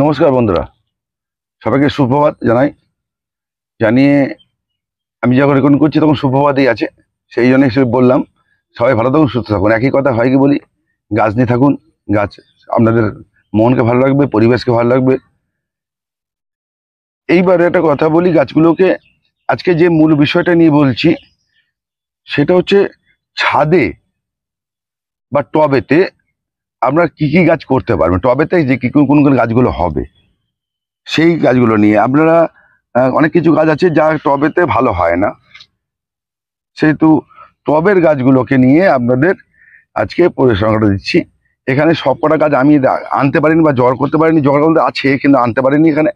নমস্কার বন্ধুরা সবাইকে সুপ্রভাত জানাই জানিয়ে আমি যখন রেকর্ড করছি তখন সুপ্রভাতই আছে সেই জন্য সে বললাম সবাই ভালো থাকুন সুস্থ থাকুন একই কথা হয় কি বলি গাছ নিয়ে থাকুন গাছ আপনাদের মনকে ভালো লাগবে পরিবেশকে ভালো লাগবে এইবারে একটা কথা বলি গাছগুলোকে আজকে যে মূল বিষয়টা নিয়ে বলছি সেটা হচ্ছে ছাদে বা টবেতে আমরা কি কি গাছ করতে পারবেন টবেতে যে কি কোন কোন গাছগুলো হবে সেই গাছগুলো নিয়ে আপনারা অনেক কিছু গাছ আছে যা টবেতে ভালো হয় না সেহেতু টবের গাছগুলোকে নিয়ে আপনাদের আজকে পরিসংখ্যাটা দিচ্ছি এখানে সবকটা গাছ আমি আনতে পারিনি বা জ্বর করতে পারিনি জ্বর করতে আছে কিন্তু আনতে পারিনি এখানে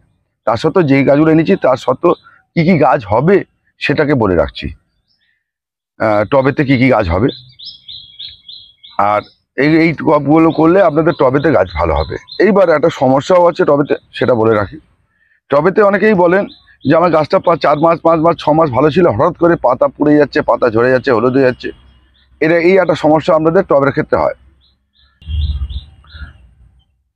তার সত্ত্বেও যেই গাছগুলো এনেছি তার সত্ত্বেও কী কী গাছ হবে সেটাকে বলে রাখছি টবেতে কি কি গাছ হবে আর এই এই টপগুলো করলে আপনাদের টবেতে গাছ ভালো হবে এইবার একটা সমস্যাও আছে টবেতে সেটা বলে রাখি টবেতে অনেকেই বলেন যে আমার গাছটা চার মাস পাঁচ মাস ছ মাস ভালো ছিল হঠাৎ করে পাতা পুড়ে যাচ্ছে পাতা ঝরে যাচ্ছে হলুদ হয়ে যাচ্ছে এটা এই একটা সমস্যা আপনাদের টবের ক্ষেত্রে হয়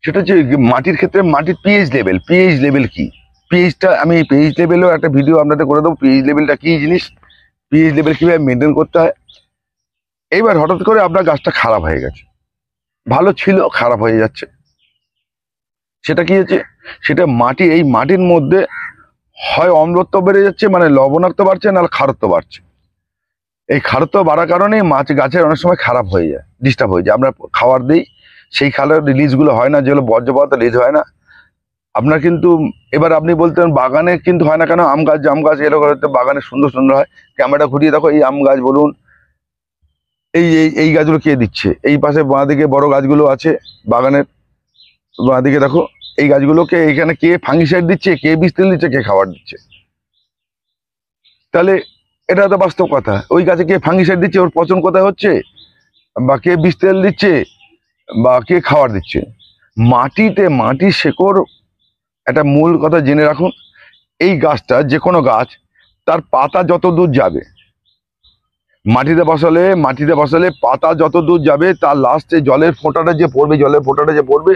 সেটা হচ্ছে মাটির ক্ষেত্রে মাটির পিএইচ লেভেল পিএইচ লেভেল কি পিএইচটা আমি পিএইচ লেভেলও একটা ভিডিও আপনাদের করে দেবো পিএইচ লেভেলটা কী জিনিস পিএইচ লেভেল কীভাবে মেনটেন করতে হয় এইবার হঠাৎ করে আপনার গাছটা খারাপ হয়ে গেছে ভালো ছিল খারাপ হয়ে যাচ্ছে সেটা কি হচ্ছে সেটা মাটি এই মাটির মধ্যে হয় অম্লত্ব বেড়ে যাচ্ছে মানে লবণাক্ত বাড়ছে নাহলে খারত্ব বাড়ছে এই খারত্ব বাড়ার কারণে মাছ গাছের অনেক সময় খারাপ হয়ে যায় ডিস্টার্ব হয়ে যায় আমরা খাবার দিই সেই খালের রিলিজগুলো হয় না যেগুলো বর্জ্য পদার্থ রিলিজ হয় না আপনার কিন্তু এবার আপনি বলতেন বাগানে কিন্তু হয় না কেন আম গাছ জাম গাছ এরকম বাগানে সুন্দর সুন্দর হয় ক্যামেরা ঘুরিয়ে দেখো এই আম গাছ বলুন এই এই এই গাছগুলো কে দিচ্ছে এই পাশে বাঁদিকে বড় গাছগুলো আছে বাগানের বাঁদিকে দেখো এই গাছগুলোকে এখানে কে ফাঙ্গিসাইড দিচ্ছে কে বিষ দিচ্ছে কে খাবার দিচ্ছে তাহলে এটা তো বাস্তব কথা ওই গাছে কে ফাঙ্গিসাইড দিচ্ছে ওর পচন কথা হচ্ছে বা কে বিষ দিচ্ছে বা কে খাবার দিচ্ছে মাটিতে মাটি শেকড় একটা মূল কথা জেনে রাখুন এই গাছটা যে কোনো গাছ তার পাতা যত দূর যাবে মাটিতে বসালে মাটিতে বসালে পাতা যত দূর যাবে তার লাস্টে জলের ফোঁটাটা যে পড়বে জলের ফোঁটাটা যে পড়বে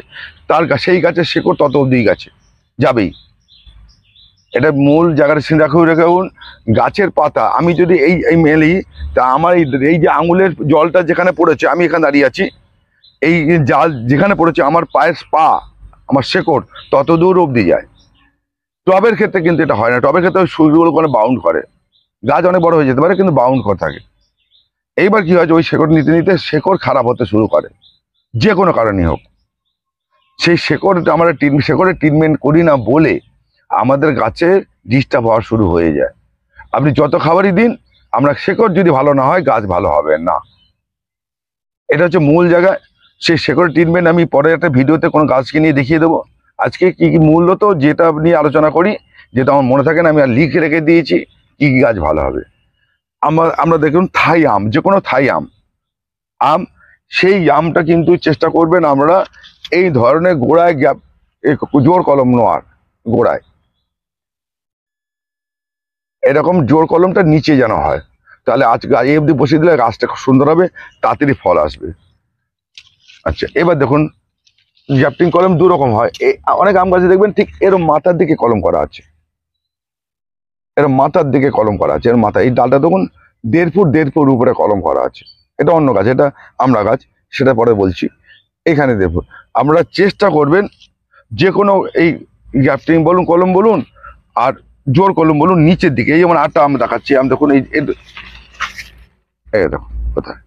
তার সেই গাছের শেকড় তত অবধি গাছে যাবেই এটা মূল জায়গাটা সিন রাখুন রাখুন গাছের পাতা আমি যদি এই এই মেলি তা আমার এই যে আঙুলের জলটা যেখানে পড়েছে আমি এখানে দাঁড়িয়ে আছি এই জাল যেখানে পড়েছে আমার পায়ের পা আমার শেকড় তত দূর অবধি যায় টবের ক্ষেত্রে কিন্তু এটা হয় না টবের ক্ষেত্রে সূর্যগুলো কোনো বাউন্ড করে গাছ অনেক বড় হয়ে যেতে পারে কিন্তু বাউন্ড করে থাকে এইবার কি হয়েছে ওই শেকড় নিতে নিতে শেকড় খারাপ হতে শুরু করে যে কোনো কারণেই হোক সেই শেকড় আমরা শেকড়ে ট্রিটমেন্ট করি না বলে আমাদের গাছে ডিস্টার্ব হওয়া শুরু হয়ে যায় আপনি যত খাবারই দিন আমরা শেকড় যদি ভালো না হয় গাছ ভালো হবে না এটা হচ্ছে মূল জায়গা সেই শেকড় ট্রিটমেন্ট আমি পরে একটা ভিডিওতে কোনো গাছকে নিয়ে দেখিয়ে দেবো আজকে কী কী মূল্য তো যেটা নিয়ে আলোচনা করি যেটা আমার মনে থাকে না আমি আর লিখে রেখে দিয়েছি কী কী গাছ ভালো হবে আমরা আমরা দেখুন থাই আম যে কোনো থাই আম আম সেই আমটা কিন্তু চেষ্টা করবেন আমরা এই ধরনের গোড়ায় গ্যাপ জোর কলম নেওয়ার গোড়ায় এরকম জোর কলমটা নিচে যেন হয় তাহলে আজ গায়ে অবধি বসিয়ে দিলে গাছটা খুব সুন্দর হবে তাড়াতাড়ি ফল আসবে আচ্ছা এবার দেখুন জ্যাপটিং কলম দু রকম হয় অনেক আম গাছে দেখবেন ঠিক এরম মাথার দিকে কলম করা আছে এর মাথার দিকে কলম করা আছে এর মাথা এই ডালটা দেখুন দেড় ফুট দেড় ফুট উপরে কলম করা আছে এটা অন্য গাছ এটা আমরা গাছ সেটা পরে বলছি এখানে দেখব আমরা চেষ্টা করবেন যে কোনো এই গ্যাফটিং বলুন কলম বলুন আর জোর কলম বলুন নিচের দিকে এই যেমন আটটা আম দেখাচ্ছি আম দেখুন এই এই দেখো কোথায়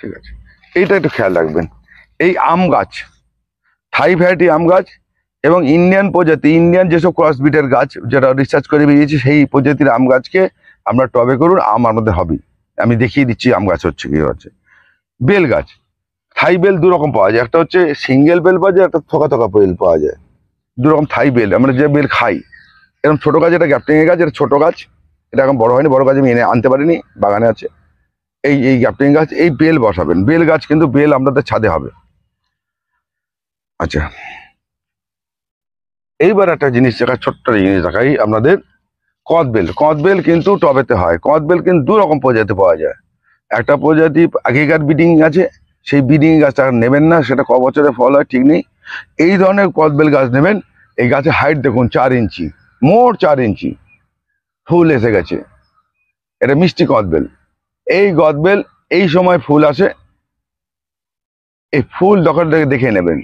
ঠিক আছে এইটা একটু খেয়াল রাখবেন এই আম গাছ থাই ভ্যারাইটি আম গাছ এবং ইন্ডিয়ান প্রজাতি ইন্ডিয়ান যেসব ক্রসবিটের গাছ যেটা রিসার্চ করে বেরিয়েছে সেই প্রজাতির আম গাছকে আমরা টবে করুন আম আমাদের হবেই আমি দেখিয়ে দিচ্ছি আম গাছ হচ্ছে কী হচ্ছে বেল গাছ থাই বেল দুরকম পাওয়া যায় একটা হচ্ছে সিঙ্গেল বেল পাওয়া যায় একটা থোকা থোকা বেল পাওয়া যায় দুরকম থাই বেল আমরা যে বেল খাই এরকম ছোটো গাছ এটা গ্যাপটিংয়ের গাছ এটা ছোটো গাছ এটা এখন বড়ো হয়নি বড়ো গাছ আমি এনে আনতে পারিনি বাগানে আছে এই এই গ্যাপটিং গাছ এই বেল বসাবেন বেল গাছ কিন্তু বেল আপনাদের ছাদে হবে আচ্ছা এইবার একটা জিনিস দেখা ছোট্ট জিনিস দেখাই আপনাদের কদবেল কদবেল কিন্তু টবেতে হয় কদবেল কিন্তু দু রকম প্রজাতি পাওয়া যায় একটা প্রজাতি আগেকার বিডিং গাছে সেই বিডিং গাছটা নেবেন না সেটা ক বছরে ফল হয় ঠিক নেই এই ধরনের কদবেল গাছ নেবেন এই গাছে হাইট দেখুন চার ইঞ্চি মোট চার ইঞ্চি ফুল এসে গেছে এটা মিষ্টি কদবেল এই গদবেল এই সময় ফুল আসে এই ফুল দখল দেখে নেবেন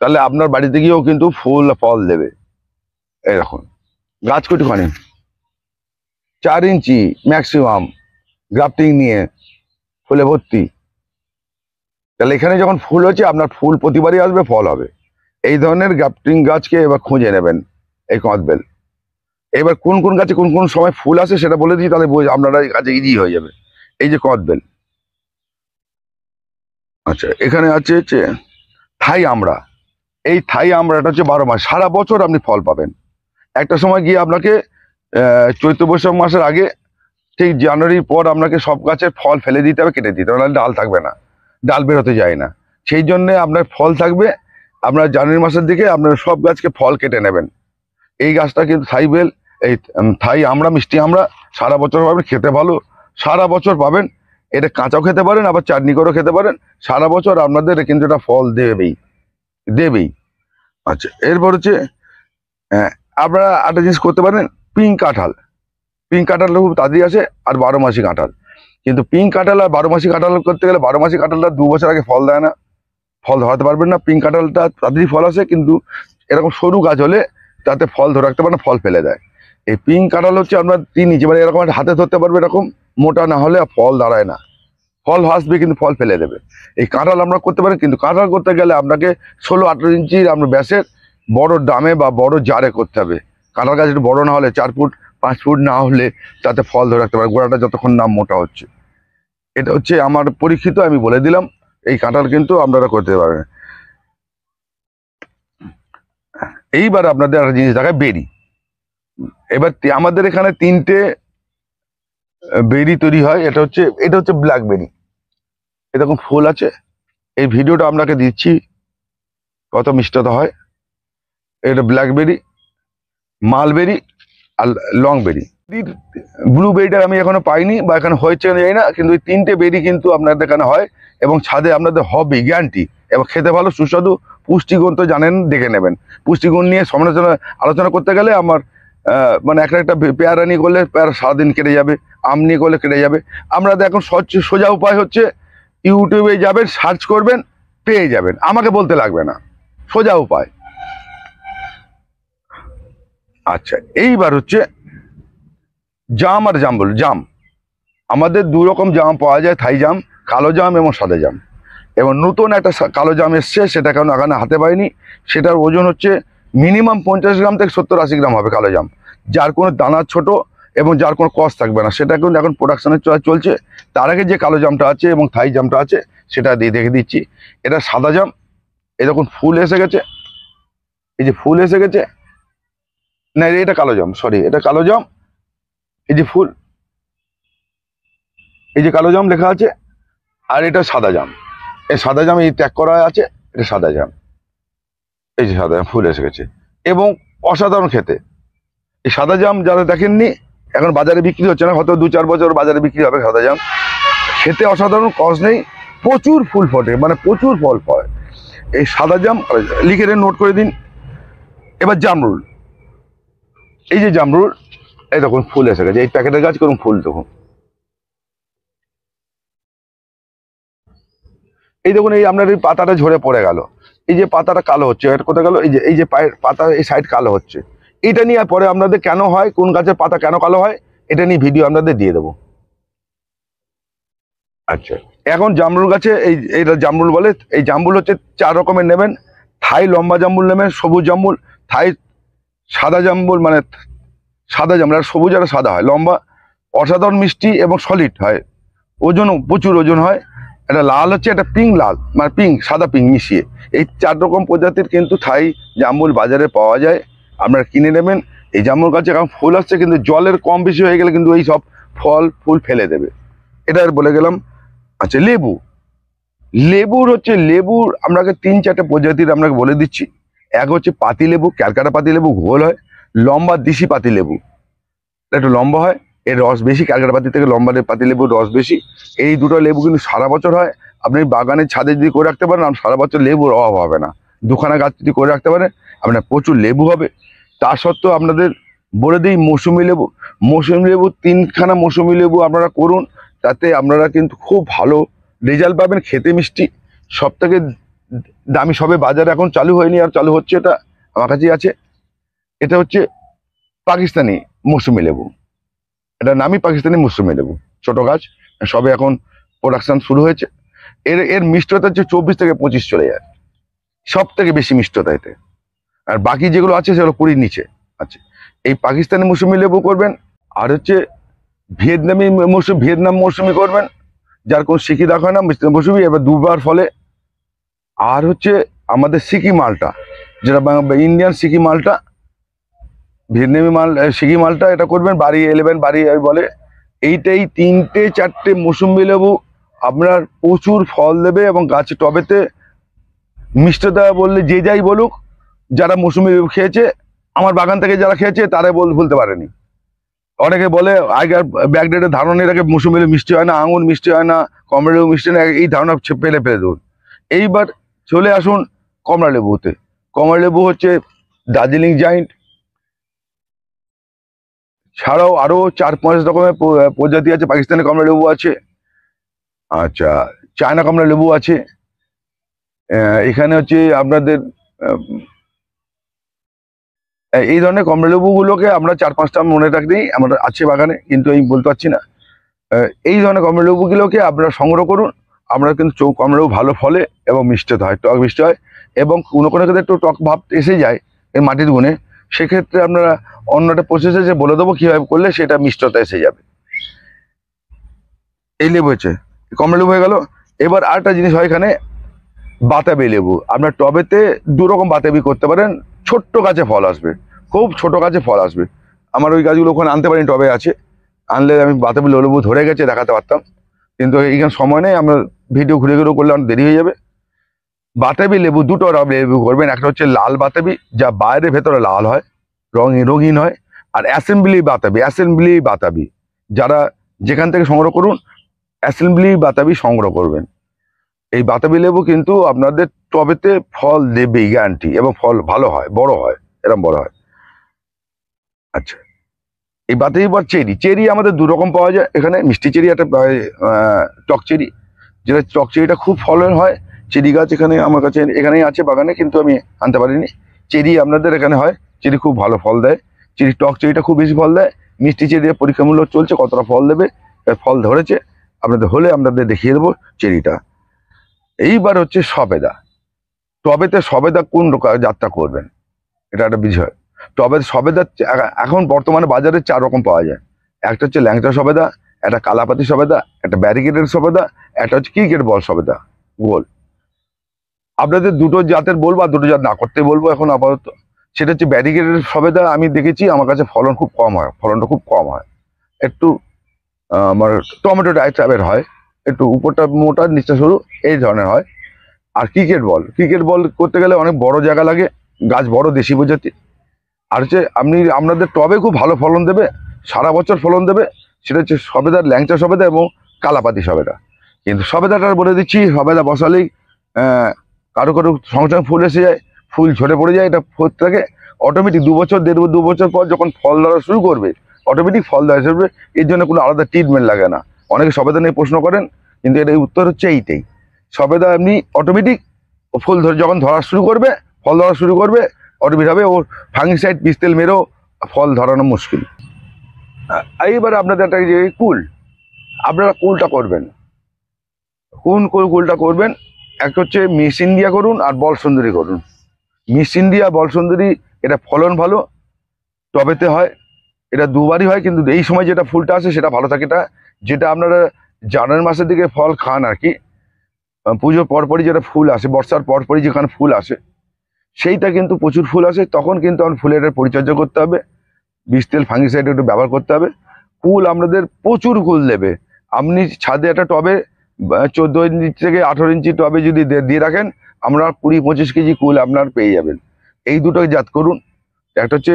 তাহলে আপনার বাড়িতে গিয়েও কিন্তু ফুল ফল দেবে এরকম গাছ কটুখানি চার ইঞ্চি ম্যাক্সিমাম গ্রাফটিং নিয়ে ফুলে ভর্তি তাহলে এখানে যখন ফুল হচ্ছে আপনার ফুল প্রতিবারই আসবে ফল হবে এই ধরনের গ্রাফটিং গাছকে এবার খুঁজে নেবেন এই কঁদবেল এবার কোন কোন গাছে কোন কোন সময় ফুল আসে সেটা বলে দিই তাহলে আপনারা কাজে ইজি হয়ে যাবে এই যে কঁদবেল আচ্ছা এখানে আছে হচ্ছে থাই আমড়া এই থাই আমড়াটা হচ্ছে বারো মাস সারা বছর আপনি ফল পাবেন একটা সময় গিয়ে আপনাকে চৈত্র বৈশাখ মাসের আগে ঠিক জানুয়ারির পর আপনাকে সব গাছের ফল ফেলে দিতে হবে কেটে দিতে হবে নাহলে ডাল থাকবে না ডাল বেরোতে যায় না সেই জন্যে আপনার ফল থাকবে আপনার জানুয়ারি মাসের দিকে আপনার সব গাছকে ফল কেটে নেবেন এই গাছটা কিন্তু থাই বেল এই থাই আমরা মিষ্টি আমরা সারা বছর পাবেন খেতে ভালো সারা বছর পাবেন এটা কাঁচাও খেতে পারেন আবার চাটনি করেও খেতে পারেন সারা বছর আপনাদের কিন্তু এটা ফল দেবেই দেবেই আচ্ছা এরপর হচ্ছে হ্যাঁ আপনারা একটা জিনিস করতে পারেন পিঙ্ক কাঁঠাল পিঙ্ক কাঁঠালটা খুব তাড়াতাড়ি আসে আর বারো মাসি কাঁঠাল কিন্তু পিঙ্ক কাঁঠাল আর বারো মাসি কাঁঠাল করতে গেলে বারো মাসি কাঁঠালটা দু বছর আগে ফল দেয় না ফল ধরাতে পারবেন না পিঙ্ক কাঁঠালটা তাড়াতাড়ি ফল আসে কিন্তু এরকম সরু গাছ হলে তাতে ফল ধরে রাখতে পারে না ফল ফেলে দেয় এই পিঙ্ক কাঁঠাল হচ্ছে আপনার তিন ইঞ্চি মানে এরকম হাতে ধরতে পারবে এরকম মোটা না হলে ফল দাঁড়ায় না ফল আসবে কিন্তু ফল ফেলে দেবে এই কাঁঠাল আমরা করতে পারি কিন্তু কাঁঠাল করতে গেলে আপনাকে ষোলো আঠেরো ইঞ্চির আমরা ব্যাসের বড় দামে বা বড় জারে করতে হবে কাঁঠাল গাছ একটু বড় না হলে চার ফুট পাঁচ ফুট না হলে তাতে ফল ধরে রাখতে পারে গোড়াটা যতক্ষণ না মোটা হচ্ছে এটা হচ্ছে আমার পরীক্ষিত আমি বলে দিলাম এই কাঁঠাল কিন্তু আপনারা করতে পারবেন এইবার আপনাদের একটা জিনিস দেখায় বেরি এবার আমাদের এখানে তিনটে বেরি তৈরি হয় এটা হচ্ছে এটা হচ্ছে ব্ল্যাকবেরি এরকম ফুল আছে এই ভিডিওটা আপনাকে দিচ্ছি কত মিষ্টতা হয় এটা ব্ল্যাকবেরি মালবেরি আর লং বেরি ব্লুবেরিটা আমি এখনো পাইনি বা এখানে হয়েছে যাই না কিন্তু এই তিনটে বেরি কিন্তু আপনাদের এখানে হয় এবং ছাদে আপনাদের হবে গ্যারান্টি এবং খেতে ভালো সুস্বাদু পুষ্টিগুণ তো জানেন দেখে নেবেন পুষ্টিগুণ নিয়ে সমালোচনা আলোচনা করতে গেলে আমার মানে একটা একটা পেয়ারা নিয়ে করলে পেয়ারা সারাদিন কেটে যাবে আম নিয়ে করলে কেটে যাবে আমরা এখন সহজ সোজা উপায় হচ্ছে ইউটিউবে যাবেন সার্চ করবেন পেয়ে যাবেন আমাকে বলতে লাগবে না সোজা উপায় আচ্ছা এইবার হচ্ছে জাম আর জাম বল জাম আমাদের দু রকম জাম পাওয়া যায় থাই জাম কালো জাম এবং সাদা জাম এবং নতুন একটা কালো জাম এসছে সেটা কারণ এখানে হাতে পায়নি সেটার ওজন হচ্ছে মিনিমাম পঞ্চাশ গ্রাম থেকে সত্তর আশি গ্রাম হবে কালো জাম যার কোনো দানা ছোট এবং যার কোনো কস থাকবে না সেটা কিন্তু এখন প্রোডাকশানে চলছে তার আগে যে কালো জামটা আছে এবং থাই জামটা আছে সেটা দিয়ে দেখে দিচ্ছি এটা সাদা জাম এরকম ফুল এসে গেছে এই যে ফুল এসে গেছে না এটা কালো জাম সরি এটা কালো জাম এই যে ফুল এই যে কালো জাম লেখা আছে আর এটা সাদা জাম এই সাদা জাম এই ত্যাগ করা আছে এটা সাদা জাম এই যে সাদা জাম ফুল এসে গেছে এবং অসাধারণ খেতে এই সাদা জাম যারা দেখেননি এখন বাজারে বিক্রি হচ্ছে না হয়তো দু চার বছর বাজারে বিক্রি হবে সাদা জাম খেতে অসাধারণ কস নেই প্রচুর ফুল ফটে মানে প্রচুর ফল ফয় এই সাদা জাম লিখে নোট করে দিন এবার জামরুল এই যে জামরুল এই দেখুন ফুল এসে গেছে এই প্যাকেটের গাছ করুন ফুল দেখুন এই দেখুন এই আপনার এই পাতাটা ঝরে পড়ে গেল এই যে পাতাটা কালো হচ্ছে এটা কোথায় গেল এই যে এই যে পায়ের পাতা এই সাইড কালো হচ্ছে এটা নিয়ে পরে আপনাদের কেন হয় কোন গাছের পাতা কেন কালো হয় এটা নিয়ে ভিডিও আপনাদের দিয়ে দেবো আচ্ছা এখন জামরুল গাছে এই এইটা জামরুল বলে এই জামরুল হচ্ছে চার রকমের নেবেন থাই লম্বা জামরুল নেবেন সবুজ জামরুল থাই সাদা জাম্বুল মানে সাদা জাম্বুল আর সবুজ আর সাদা হয় লম্বা অসাধারণ মিষ্টি এবং সলিড হয় ওজন প্রচুর ওজন হয় এটা লাল হচ্ছে একটা পিঙ্ক লাল মানে পিঙ্ক সাদা পিঙ্ক মিশিয়ে এই চার রকম প্রজাতির কিন্তু থাই জাম্বুল বাজারে পাওয়া যায় আপনারা কিনে নেবেন এই জাম্বুল গাছে কারণ ফুল আসছে কিন্তু জলের কম বেশি হয়ে গেলে কিন্তু এই সব ফল ফুল ফেলে দেবে এটা বলে গেলাম আচ্ছা লেবু লেবুর হচ্ছে লেবুর আপনাকে তিন চারটে প্রজাতির আপনাকে বলে দিচ্ছি এক হচ্ছে পাতিলেবু ক্যালকাটা পাতিলেবু ঘোল হয় লম্বা দিশি পাতিলেবু একটু লম্বা হয় এর রস বেশি ক্যালকাটা পাতি থেকে লম্বা পাতিলেবুর রস বেশি এই দুটো লেবু কিন্তু সারা বছর হয় আপনি বাগানের ছাদে যদি করে রাখতে পারেন সারা বছর লেবুর অভাব হবে না দুখানা গাছ যদি করে রাখতে পারেন আপনার প্রচুর লেবু হবে তা সত্ত্বেও আপনাদের বলে দিই মৌসুমি লেবু মৌসুমি লেবু তিনখানা মৌসুমি লেবু আপনারা করুন তাতে আপনারা কিন্তু খুব ভালো রেজাল্ট পাবেন খেতে মিষ্টি সব থেকে দামি সবে বাজার এখন চালু হয়নি আর চালু হচ্ছে এটা আমার কাছেই আছে এটা হচ্ছে পাকিস্তানি মৌসুমি লেবু এটা নামই পাকিস্তানি মৌসুমি লেবু ছোটো গাছ সবে এখন প্রোডাকশান শুরু হয়েছে এর এর মিষ্টতা হচ্ছে চব্বিশ থেকে পঁচিশ চলে যায় সব থেকে বেশি মিষ্টতা এতে আর বাকি যেগুলো আছে সেগুলো কুড়ির নিচে আছে এই পাকিস্তানি মৌসুমি লেবু করবেন আর হচ্ছে ভিয়েতনামি মৌসুমি ভিয়েতনাম মৌসুমি করবেন যার কোনো শিখি দেখা হয় না মৌসুমি এবার দুবার ফলে আর হচ্ছে আমাদের সিকি মালটা যেটা ইন্ডিয়ান সিকি মালটা ভিয়েতনামি মাল সিকি মালটা এটা করবেন বাড়ি এলেবেন বাড়ি বলে এইটা এই তিনটে চারটে মৌসুম্বি লেবু আপনার প্রচুর ফল দেবে এবং গাছে টবেতে মিষ্টতা বললে যে যাই বলুক যারা মৌসুমি লেবু খেয়েছে আমার বাগান থেকে যারা খেয়েছে তারাই বল ভুলতে পারেনি অনেকে বলে আগের ব্যাকডেটের ধারণা এটাকে মৌসুমি মিষ্টি হয় না আঙুর মিষ্টি হয় না কমরেও মিষ্টি না এই ধারণা ফেলে ফেলে দেবুন এইবার চলে আসুন কমলালেবুতে কমলালেবু হচ্ছে দার্জিলিং জাইন্ট ছাড়াও আরও চার পাঁচ রকমের প্রজাতি আছে পাকিস্তানি কমলালেবু আছে আচ্ছা চায়না কমলালেবু আছে এখানে হচ্ছে আপনাদের এই ধরনের কমলালেবুগুলোকে আমরা চার পাঁচটা মনে রাখতেই আমরা আছে বাগানে কিন্তু আমি বলতে পারছি না এই ধরনের কমলালেবুগুলোকে আপনারা সংগ্রহ করুন আমরা কিন্তু চৌ আমরাও ভালো ফলে এবং মিষ্টি হয় টক মিষ্টি হয় এবং কোনো কোনো ক্ষেত্রে একটু টক ভাব এসে যায় এই মাটির গুণে সেক্ষেত্রে আপনারা অন্যটা প্রসেসে যে বলে দেবো কীভাবে করলে সেটা মিষ্টতা এসে যাবে এই লেবু হয়েছে কমলা লেবু হয়ে গেল এবার আরেকটা জিনিস হয় এখানে বাতাবি লেবু আপনার টবেতে দুরকম বাতাবি করতে পারেন ছোট্ট গাছে ফল আসবে খুব ছোট গাছে ফল আসবে আমার ওই গাছগুলো ওখানে আনতে পারিনি টবে আছে আনলে আমি বাতাবি লেবু ধরে গেছে দেখাতে পারতাম কিন্তু এইখানে সময় নেই আমরা ভিডিও ঘুরে ঘুরে করলে অনেক দেরি হয়ে যাবে বাতাবি লেবু দুটো লেবু করবেন একটা হচ্ছে লাল বাতাবি যা বাইরে ভেতরে লাল হয় রঙে রঙিন হয় আর অ্যাসেম্বলি বাতাবি অ্যাসেম্বলি বাতাবি যারা যেখান থেকে সংগ্রহ করুন অ্যাসেম্বলি বাতাবি সংগ্রহ করবেন এই বাতাবি লেবু কিন্তু আপনাদের টবেতে ফল দেবে গ্যারান্টি এবং ফল ভালো হয় বড় হয় এরম বড় হয় আচ্ছা এই বাতাবি পর চেরি চেরি আমাদের দু রকম পাওয়া যায় এখানে মিষ্টি চেরি একটা টক চেরি যেটা চকচেরিটা খুব ফলের হয় চেরি গাছ এখানে আমার কাছে এখানেই আছে বাগানে কিন্তু আমি আনতে পারিনি চেরি আপনাদের এখানে হয় চেরি খুব ভালো ফল দেয় চেরি টক চেরিটা খুব বেশি ফল দেয় মিষ্টি চেরি পরীক্ষামূলক চলছে কতটা ফল দেবে ফল ধরেছে আপনাদের হলে আপনাদের দেখিয়ে দেবো চেরিটা এইবার হচ্ছে সবেদা টবেতে সবেদা কোন যাত্রা করবেন এটা একটা বিষয় টবে সবেদা এখন বর্তমানে বাজারে চার রকম পাওয়া যায় একটা হচ্ছে ল্যাংচা সবেদা একটা কালাপাতি সবেদা একটা ব্যারিকেডের সবেদা একটা হচ্ছে ক্রিকেট বল সবেদা গোল আপনাদের দুটো জাতের বলবো আর দুটো জাত না করতে বলবো এখন আপাতত সেটা হচ্ছে ব্যারিকেডের সবেদা আমি দেখেছি আমার কাছে ফলন খুব কম হয় ফলনটা খুব কম হয় একটু আমার টমেটো টাইপের হয় একটু উপরটা মোটা নিচটা সরু এই ধরনের হয় আর ক্রিকেট বল ক্রিকেট বল করতে গেলে অনেক বড় জায়গা লাগে গাছ বড় দেশি প্রজাতি আর হচ্ছে আপনি আপনাদের টবে খুব ভালো ফলন দেবে সারা বছর ফলন দেবে সেটা হচ্ছে সবেদার ল্যাংচা সবেদা এবং কালাপাতি সবেদা কিন্তু সবেদাটা বলে দিচ্ছি সবেদা বসালেই কারো কারো সঙ্গে সঙ্গে ফুল এসে যায় ফুল ঝরে পড়ে যায় এটা থাকে অটোমেটিক দু বছর দেড় দু বছর পর যখন ফল ধরা শুরু করবে অটোমেটিক ফল ধরা শুরু করবে এর জন্য কোনো আলাদা ট্রিটমেন্ট লাগে না অনেকে সবেদা নিয়ে প্রশ্ন করেন কিন্তু এটার উত্তর হচ্ছে এইটাই সবেদা আপনি অটোমেটিক ফুল ধরে যখন ধরা শুরু করবে ফল ধরা শুরু করবে অটোমেটিক হবে ফাঙ্গি ফাঙ্গিসাইড পিস্তেল মেরেও ফল ধরানো মুশকিল এইবারে আপনাদের একটা যে ইয়ে, কুল আপনারা কুলটা করবেন কোন কুল কুলটা করবেন এক হচ্ছে মিস ইন্ডিয়া করুন আর বল সুন্দরী করুন মিস ইন্ডিয়া বল সুন্দরী এটা ফলন ভালো টবেতে হয় এটা দুবারই হয় কিন্তু এই সময় যেটা ফুলটা আসে সেটা ভালো থাকে এটা যেটা আপনারা জানুয়ারি মাসের দিকে ফল খান আর কি পুজোর পরপরই যেটা ফুল আসে বর্ষার পরপরই যেখানে ফুল আসে সেইটা কিন্তু প্রচুর ফুল আসে তখন কিন্তু আমার ফুলের পরিচর্যা করতে হবে বিষ তেল ফাঙ্গিসাইড একটু ব্যবহার করতে হবে কুল আমাদের প্রচুর কুল দেবে আপনি ছাদে একটা টবে চোদ্দো ইঞ্চি থেকে আঠেরো ইঞ্চি টবে যদি দিয়ে রাখেন আমরা কুড়ি পঁচিশ কেজি কুল আপনার পেয়ে যাবেন এই দুটো জাত করুন একটা হচ্ছে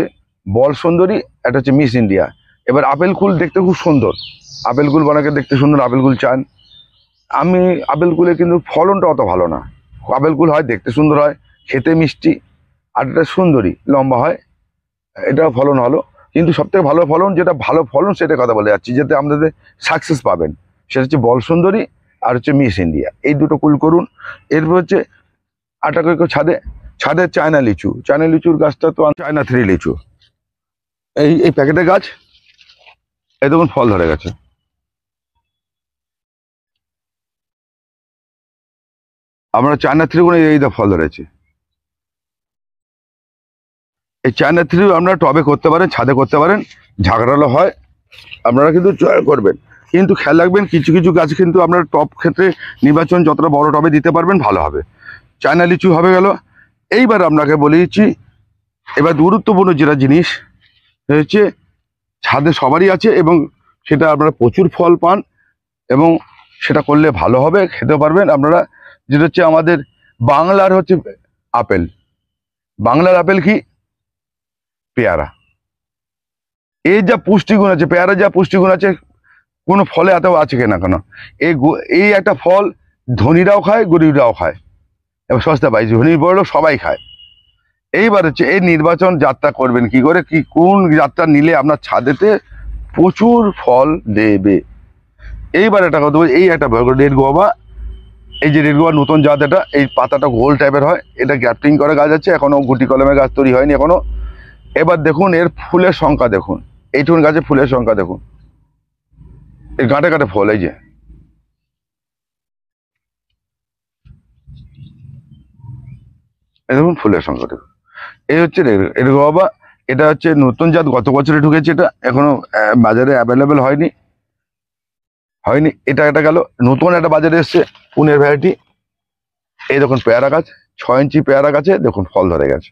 বল সুন্দরী একটা হচ্ছে মিস ইন্ডিয়া এবার আপেল কুল দেখতে খুব সুন্দর আপেল কুল বানাকে দেখতে সুন্দর আপেল কুল চান আমি আপেল কুলে কিন্তু ফলনটা অত ভালো না আপেল কুল হয় দেখতে সুন্দর হয় খেতে মিষ্টি আর এটা সুন্দরী লম্বা হয় এটা ফলন ভালো কিন্তু সবথেকে ভালো ফলন যেটা ভালো ফলন সেটা কথা বলে যাচ্ছি যাতে আপনাদের সাকসেস পাবেন সেটা হচ্ছে বল সুন্দরী আর হচ্ছে মিস ইন্ডিয়া এই দুটো কুল করুন এরপর হচ্ছে আটা কয়েক ছাদে ছাদের চায়না লিচু চায়না লিচুর গাছটা তো চায়না থ্রি লিচু এই এই প্যাকেটের গাছ এ দেখুন ফল ধরে গেছে আমরা চায়না থ্রি গুণে এই ফল ধরেছি এই চায়না থ্রি আপনারা টবে করতে পারেন ছাদে করতে পারেন ঝাঁকড়ালো হয় আপনারা কিন্তু চয়ার করবেন কিন্তু খেয়াল রাখবেন কিছু কিছু গাছ কিন্তু আপনার টপ ক্ষেত্রে নির্বাচন যতটা বড় টবে দিতে পারবেন ভালো হবে চায়না লিচু হবে গেল এইবার আপনাকে বলেছি এবার গুরুত্বপূর্ণ যেটা জিনিস হচ্ছে ছাদে সবারই আছে এবং সেটা আপনারা প্রচুর ফল পান এবং সেটা করলে ভালো হবে খেতে পারবেন আপনারা যেটা হচ্ছে আমাদের বাংলার হচ্ছে আপেল বাংলার আপেল কি পেয়ারা এর যা পুষ্টিগুণ আছে পেয়ারা যা পুষ্টিগুণ আছে কোনো ফলে এত আছে কেনা কেন এই এই একটা ফল ধনীরাও খায় গরিবরাও খায় এবার সস্তা পাই ধনীর বড় সবাই খায় এইবার হচ্ছে এই নির্বাচন যাত্রা করবেন কি করে কি কোন যাত্রা নিলে আপনার ছাদেতে প্রচুর ফল দেবে এইবার একটা কথা বলছি এই একটা রেড গোয়া এই যে রেড গোয়া নতুন জাত এটা এই পাতাটা গোল টাইপের হয় এটা গ্যাপটিং করা গাছ আছে এখনও গুটি কলমের গাছ তৈরি হয়নি এখনও এবার দেখুন এর ফুলের সংখ্যা দেখুন টুন গাছে ফুলের সংখ্যা দেখুন এর গাঁটে গাঁটে ফল এই যে দেখুন ফুলের সংখ্যা দেখুন এই হচ্ছে এর বাবা এটা হচ্ছে নতুন জাত গত বছরে ঢুকেছে এটা এখনো বাজারে অ্যাভেলেবেল হয়নি হয়নি এটা একটা গেল নতুন একটা বাজারে এসছে পুনের ভ্যারাইটি এই দেখুন পেয়ারা গাছ ছয় ইঞ্চি পেয়ারা গাছে দেখুন ফল ধরে গেছে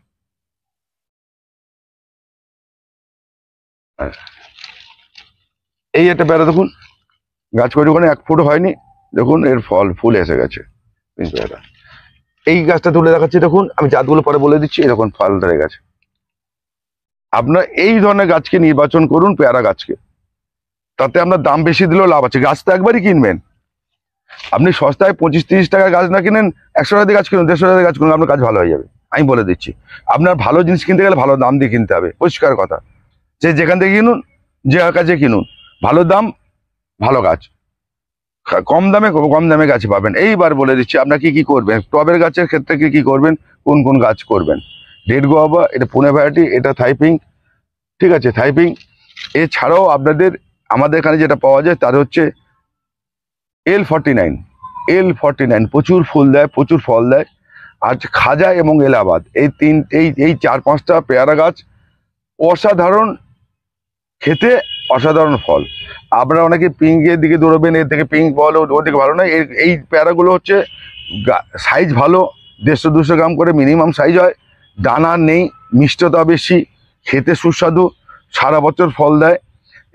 আচ্ছা। এই একটা বেড়া দেখুন গাছ করে ওখানে এক ফুট হয়নি দেখুন এর ফল ফুল এসে গেছে এই গাছটা তুলে দেখাচ্ছি দেখুন আমি জাতগুলো পরে বলে দিচ্ছি এরকম ফল ধরে গেছে আপনার এই ধরনের গাছকে নির্বাচন করুন পেয়ারা গাছকে তাতে আপনার দাম বেশি দিলেও লাভ আছে গাছ তো একবারই কিনবেন আপনি সস্তায় পঁচিশ তিরিশ টাকার গাছ না কিনেন একশো টাকা গাছ কিনুন দেড়শো টাকা গাছ কিনুন আপনার গাছ ভালো হয়ে যাবে আমি বলে দিচ্ছি আপনার ভালো জিনিস কিনতে গেলে ভালো দাম দিয়ে কিনতে হবে পরিষ্কার কথা যে যেখান থেকে কিনুন যে কাছে কিনুন ভালো দাম ভালো গাছ কম দামে কম দামে গাছ পাবেন এইবার বলে দিচ্ছি আপনার কি কি করবেন টবের গাছের ক্ষেত্রে কি কি করবেন কোন কোন গাছ করবেন রেড গোয়াবা এটা পুনে ভ্যারাইটি এটা থাইপিং ঠিক আছে থাইপিং এছাড়াও আপনাদের আমাদের এখানে যেটা পাওয়া যায় তার হচ্ছে L forty nine L forty nine প্রচুর ফুল দেয় প্রচুর ফল দেয় আর খাজা এবং এলাহাবাদ এই তিন এই এই চার পাঁচটা পেয়ারা গাছ অসাধারণ খেতে অসাধারণ ফল আপনারা অনেকে পিঙ্কের দিকে দৌড়বেন এর থেকে পিঙ্ক ফল ওর দিকে ভালো না এর এই প্যারাগুলো হচ্ছে সাইজ ভালো দেড়শো দুশো গ্রাম করে মিনিমাম সাইজ হয় দানা নেই মিষ্টতা বেশি খেতে সুস্বাদু সারা বছর ফল দেয়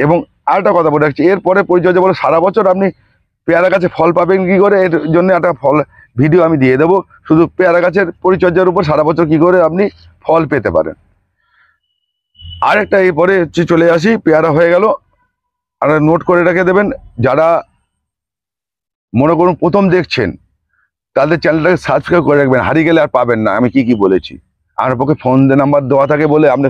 এবং আরেকটা কথা বলে রাখছি এরপরে পরিচর্যা বলে সারা বছর আপনি পেয়ারা গাছে ফল পাবেন কি করে এর জন্য একটা ফল ভিডিও আমি দিয়ে দেবো শুধু পেয়ারা গাছের পরিচর্যার উপর সারা বছর কি করে আপনি ফল পেতে পারেন আর একটা এরপরে হচ্ছে চলে আসি পেয়ারা হয়ে গেল আপনারা নোট করে রেখে দেবেন যারা মনে করুন প্রথম দেখছেন তাদের চ্যানেলটাকে সাবস্ক্রাইব করে রাখবেন হারিয়ে গেলে আর পাবেন না আমি কি কি বলেছি আমার পক্ষে ফোন নাম্বার দেওয়া থাকে বলে আপনি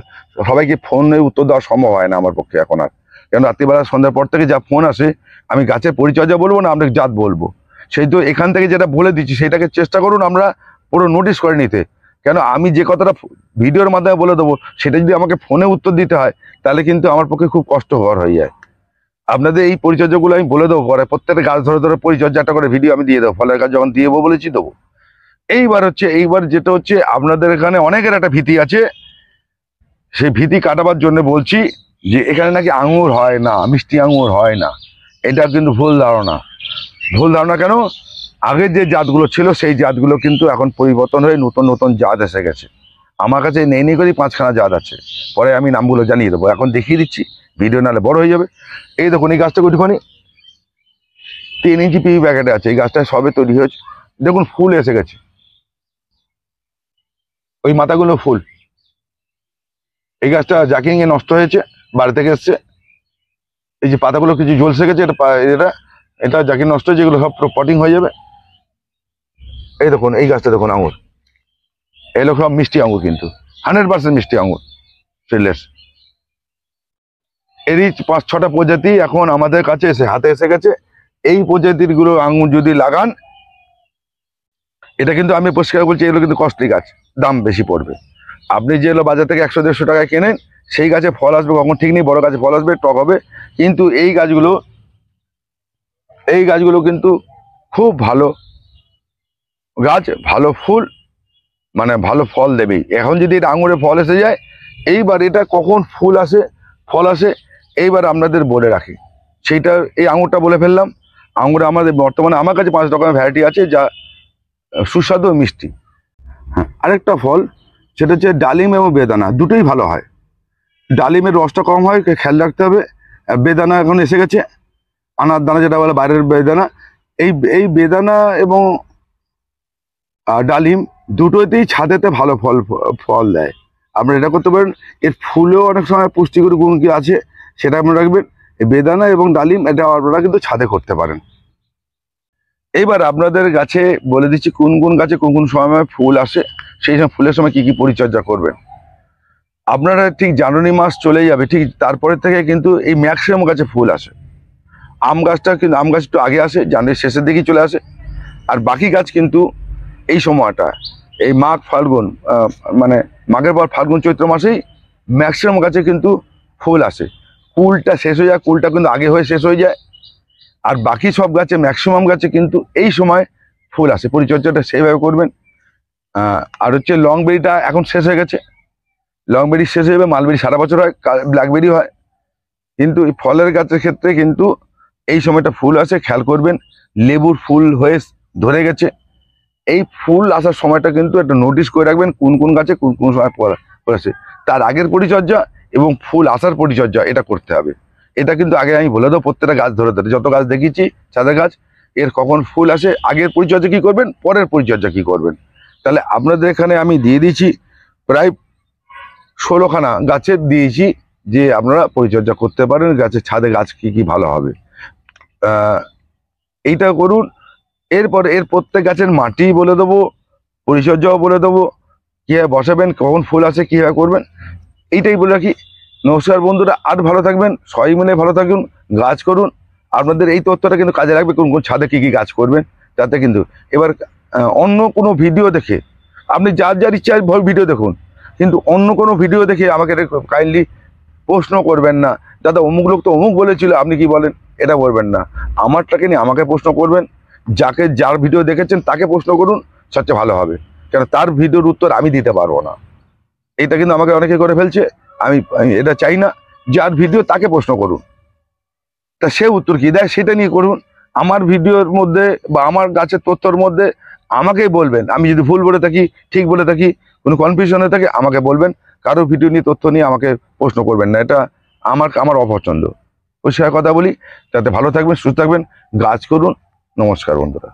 সবাইকে ফোনে উত্তর দেওয়া সম্ভব হয় না আমার পক্ষে এখন আর কেন রাত্রিবেলা সন্ধ্যার পর থেকে যা ফোন আসে আমি গাছের পরিচর্যা বলবো না আপনাকে জাত বলবো সেই তো এখান থেকে যেটা বলে দিচ্ছি সেটাকে চেষ্টা করুন আমরা পুরো নোটিশ করে নিতে কেন আমি যে কথাটা ভিডিওর মাধ্যমে বলে দেবো সেটা যদি আমাকে ফোনে উত্তর দিতে হয় তাহলে কিন্তু আমার পক্ষে খুব কষ্ট হওয়ার হয়ে যায় আপনাদের এই পরিচর্যাগুলো আমি বলে দেবো পরে প্রত্যেকটা গাছ ধরে ধরে পরিচর্যাটা করে ভিডিও আমি দিয়ে দেবো ফলের গাছ যখন দিয়ে দেবো বলেছি দেবো এইবার হচ্ছে এইবার যেটা হচ্ছে আপনাদের এখানে অনেকের একটা ভীতি আছে সেই ভীতি কাটাবার জন্য বলছি যে এখানে নাকি আঙুর হয় না মিষ্টি আঙুর হয় না এটা কিন্তু ভুল ধারণা ভুল ধারণা কেন আগে যে জাতগুলো ছিল সেই জাতগুলো কিন্তু এখন পরিবর্তন হয়ে নতুন নতুন জাত এসে গেছে আমার কাছে নেই নেই করেই পাঁচখানা জাত আছে পরে আমি নামগুলো জানিয়ে দেবো এখন দেখিয়ে দিচ্ছি ভিডিও নালে বড় হয়ে যাবে এই দেখুন এই গাছটা একটুখানি তিন ইঞ্চি পিবি প্যাকেটে আছে এই গাছটা সবে তৈরি হয়েছে দেখুন ফুল এসে গেছে ওই মাথাগুলো ফুল এই গাছটা জাকিংয়ে নষ্ট হয়েছে বাড়ি থেকে এসছে এই যে পাতাগুলো কিছু ঝলসে গেছে এটা এটা এটা জাকিং নষ্ট হয়েছে এগুলো সব পটিং হয়ে যাবে এই দেখুন এই গাছটা দেখুন আঙুর এই সব মিষ্টি আঙুর কিন্তু হান্ড্রেড পার্সেন্ট মিষ্টি আঙুর সিলেস এরই পাঁচ ছটা প্রজাতি এখন আমাদের কাছে এসে হাতে এসে গেছে এই প্রজাতিরগুলো আঙুর যদি লাগান এটা কিন্তু আমি পরিষ্কার বলছি এগুলো কিন্তু কস্টলি গাছ দাম বেশি পড়বে আপনি যেগুলো বাজার থেকে একশো দেড়শো টাকায় কেনেন সেই গাছে ফল আসবে কখন ঠিক নেই বড় গাছে ফল আসবে টক হবে কিন্তু এই গাছগুলো এই গাছগুলো কিন্তু খুব ভালো গাছ ভালো ফুল মানে ভালো ফল দেবেই এখন যদি এটা আঙুরে ফল এসে যায় এইবার এটা কখন ফুল আসে ফল আসে এইবার আপনাদের বলে রাখি সেইটা এই আঙুরটা বলে ফেললাম আঙুর আমাদের বর্তমানে আমার কাছে পাঁচ রকমের ভ্যারাইটি আছে যা সুস্বাদু মিষ্টি হ্যাঁ আরেকটা ফল সেটা হচ্ছে ডালিম এবং বেদানা দুটোই ভালো হয় ডালিমের রসটা কম হয় খেয়াল রাখতে হবে বেদানা এখন এসে গেছে আনার দানা যেটা বলে বাইরের বেদানা এই এই বেদানা এবং ডালিম দুটোতেই ছাদেতে ভালো ফল ফল দেয় আপনারা এটা করতে পারেন এর ফুলেও অনেক সময় পুষ্টিকর গুণ কি আছে সেটা আপনারা রাখবেন বেদানা এবং ডালিম এটা আপনারা কিন্তু ছাদে করতে পারেন এইবার আপনাদের গাছে বলে দিচ্ছি কোন কোন গাছে কোন কোন সময় ফুল আসে সেই সময় ফুলের সময় কি কি পরিচর্যা করবেন আপনারা ঠিক জানুয়ারি মাস চলে যাবে ঠিক তারপরে থেকে কিন্তু এই ম্যাক্সিমাম গাছে ফুল আসে আম গাছটা কিন্তু আম গাছ একটু আগে আসে জানুয়ারির শেষের দিকেই চলে আসে আর বাকি গাছ কিন্তু এই সময়টা এই মাঘ ফাল্গুন মানে মাঘের পর ফাল্গুন চৈত্র মাসেই ম্যাক্সিমাম গাছে কিন্তু ফুল আসে কুলটা শেষ হয়ে যায় কুলটা কিন্তু আগে হয়ে শেষ হয়ে যায় আর বাকি সব গাছে ম্যাক্সিমাম গাছে কিন্তু এই সময় ফুল আসে পরিচর্যাটা সেইভাবে করবেন আর হচ্ছে লং বেরিটা এখন শেষ হয়ে গেছে লং বেরি শেষ হয়ে যাবে মালবেরি সারা বছর হয় ব্ল্যাকবেরি হয় কিন্তু এই ফলের গাছের ক্ষেত্রে কিন্তু এই সময়টা ফুল আসে খেয়াল করবেন লেবুর ফুল হয়ে ধরে গেছে এই ফুল আসার সময়টা কিন্তু একটা নোটিশ করে রাখবেন কোন কোন গাছে কোন কোন সময় পড়েছে তার আগের পরিচর্যা এবং ফুল আসার পরিচর্যা এটা করতে হবে এটা কিন্তু আগে আমি বলে দেবো প্রত্যেকটা গাছ ধরে ধরে যত গাছ দেখেছি সাদা গাছ এর কখন ফুল আসে আগের পরিচর্যা কি করবেন পরের পরিচর্যা কি করবেন তাহলে আপনাদের এখানে আমি দিয়ে দিয়েছি প্রায় ষোলোখানা গাছের দিয়েছি যে আপনারা পরিচর্যা করতে পারেন গাছের ছাদে গাছ কি কি ভালো হবে এইটা করুন এরপর এর প্রত্যেক গাছের মাটি বলে দেবো পরিচর্যাও বলে দেবো কীভাবে বসাবেন কখন ফুল আছে কীভাবে করবেন এইটাই বলে রাখি নমস্কার বন্ধুরা আর ভালো থাকবেন সবাই মিলে ভালো থাকুন গাছ করুন আপনাদের এই তথ্যটা কিন্তু কাজে লাগবে কোন কোন ছাদে কী কী গাছ করবেন তাতে কিন্তু এবার অন্য কোনো ভিডিও দেখে আপনি যার যার ইচ্ছা ভিডিও দেখুন কিন্তু অন্য কোনো ভিডিও দেখে আমাকে কাইন্ডলি প্রশ্ন করবেন না দাদা অমুক লোক তো অমুক বলেছিল আপনি কি বলেন এটা বলবেন না আমারটাকে নিয়ে আমাকে প্রশ্ন করবেন যাকে যার ভিডিও দেখেছেন তাকে প্রশ্ন করুন সবচেয়ে ভালো হবে কেন তার ভিডিওর উত্তর আমি দিতে পারবো না এটা কিন্তু আমাকে অনেকে করে ফেলছে আমি এটা চাই না যার ভিডিও তাকে প্রশ্ন করুন তা সে উত্তর কী দেয় সেটা নিয়ে করুন আমার ভিডিওর মধ্যে বা আমার গাছের তথ্যর মধ্যে আমাকেই বলবেন আমি যদি ভুল বলে থাকি ঠিক বলে থাকি কোনো কনফিউশন হয়ে থাকে আমাকে বলবেন কারো ভিডিও নিয়ে তথ্য নিয়ে আমাকে প্রশ্ন করবেন না এটা আমার আমার অপছন্দ পরিষ্কার কথা বলি তাতে ভালো থাকবেন সুস্থ থাকবেন গাছ করুন নমস্কার বন্ধুরা